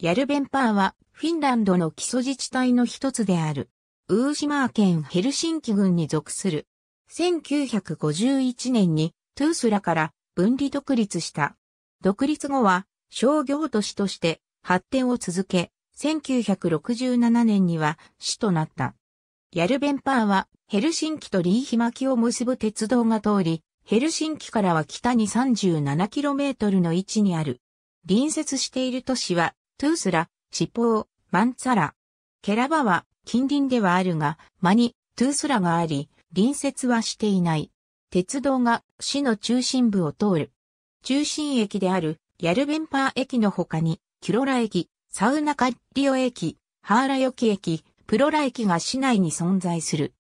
ヤルベンパーはフィンランドの基礎自治体の一つである。ウーシマー県ヘルシンキ郡に属する。1951年にトゥースラから分離独立した。独立後は商業都市として発展を続け、1967年には市となった。ヤルベンパーはヘルシンキとリーヒマキを結ぶ鉄道が通り、ヘルシンキからは北に 37km の位置にある。隣接している都市はトゥースラ、チポー、マンツァラ。ケラバは近隣ではあるが、間にトゥースラがあり、隣接はしていない。鉄道が市の中心部を通る。中心駅であるヤルベンパー駅の他に、キュロラ駅、サウナカッリオ駅、ハーラヨキ駅、プロラ駅が市内に存在する。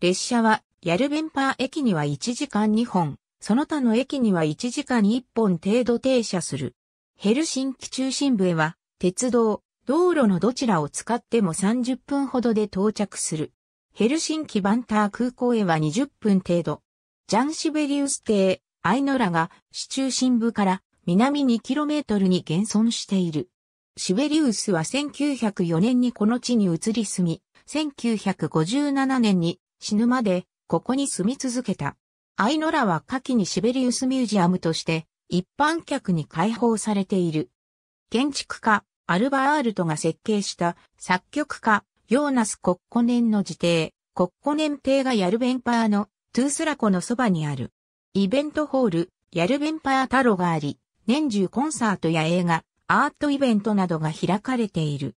列車はヤルベンパー駅には1時間2本、その他の駅には1時間に1本程度停車する。ヘルシンキ中心部へは鉄道、道路のどちらを使っても30分ほどで到着する。ヘルシンキバンター空港へは20分程度。ジャンシベリウス邸、アイノラが市中心部から南 2km に現存している。シベリウスは1904年にこの地に移り住み、1957年に死ぬまでここに住み続けた。アイノラは夏季にシベリウスミュージアムとして一般客に開放されている。建築家、アルバールトが設計した作曲家、ヨーナス・コッコネンの自邸、コッコネン邸がヤルベンパーのトゥースラコのそばにある。イベントホール、ヤルベンパータロがあり、年中コンサートや映画、アートイベントなどが開かれている。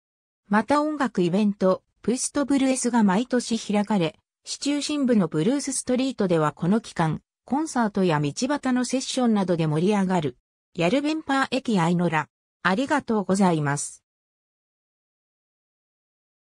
また音楽イベント、プストブルースが毎年開かれ、市中心部のブルースストリートではこの期間、コンサートや道端のセッションなどで盛り上がる。ヤルベンパー駅アイノラ。ありがとうございます。